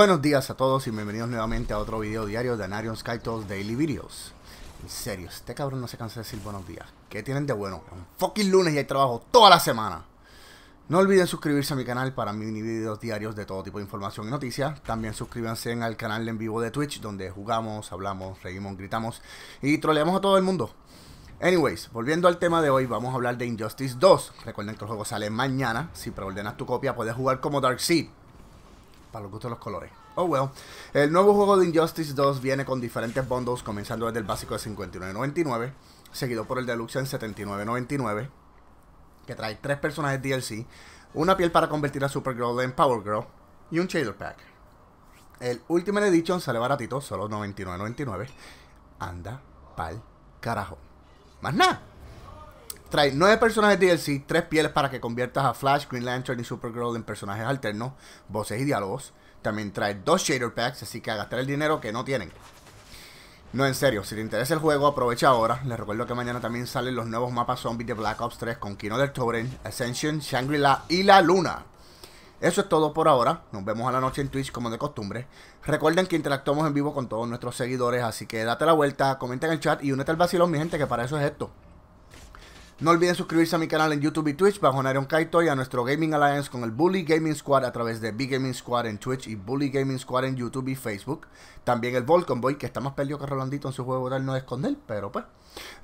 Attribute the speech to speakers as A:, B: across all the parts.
A: Buenos días a todos y bienvenidos nuevamente a otro video diario de Anarion Skytos Daily Videos. En serio, este cabrón no se cansa de decir buenos días. ¿Qué tienen de bueno? un fucking lunes y hay trabajo toda la semana. No olviden suscribirse a mi canal para mini videos diarios de todo tipo de información y noticias. También suscríbanse al canal en vivo de Twitch donde jugamos, hablamos, reímos, gritamos y troleamos a todo el mundo. Anyways, volviendo al tema de hoy, vamos a hablar de Injustice 2. Recuerden que el juego sale mañana. Si preordenas tu copia, puedes jugar como Darkseid para los gustos de los colores. Oh well. El nuevo juego de Injustice 2 viene con diferentes bundles, comenzando desde el básico de 59.99, seguido por el deluxe en 79.99, que trae tres personajes DLC, una piel para convertir a Supergirl en Power Girl y un shader pack. El Ultimate Edition sale baratito, solo 99.99. Anda pal carajo. Más nada. Trae 9 personajes DLC, 3 pieles para que conviertas a Flash, Green Lantern y Supergirl en personajes alternos, voces y diálogos. También trae 2 shader packs, así que a gastar el dinero que no tienen. No, en serio, si te interesa el juego, aprovecha ahora. Les recuerdo que mañana también salen los nuevos mapas zombies de Black Ops 3 con Kino del Toren, Ascension, Shangri-La y La Luna. Eso es todo por ahora. Nos vemos a la noche en Twitch como de costumbre. Recuerden que interactuamos en vivo con todos nuestros seguidores, así que date la vuelta, comenta en el chat y únete al vacilón, mi gente, que para eso es esto. No olviden suscribirse a mi canal en YouTube y Twitch bajo Kaito y a nuestro Gaming Alliance con el Bully Gaming Squad a través de Big Gaming Squad en Twitch y Bully Gaming Squad en YouTube y Facebook. También el Volcom Boy, que está más perdido que Rolandito en su juego tal no él, pero pues.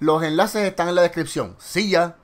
A: Los enlaces están en la descripción. ¡Sí ya!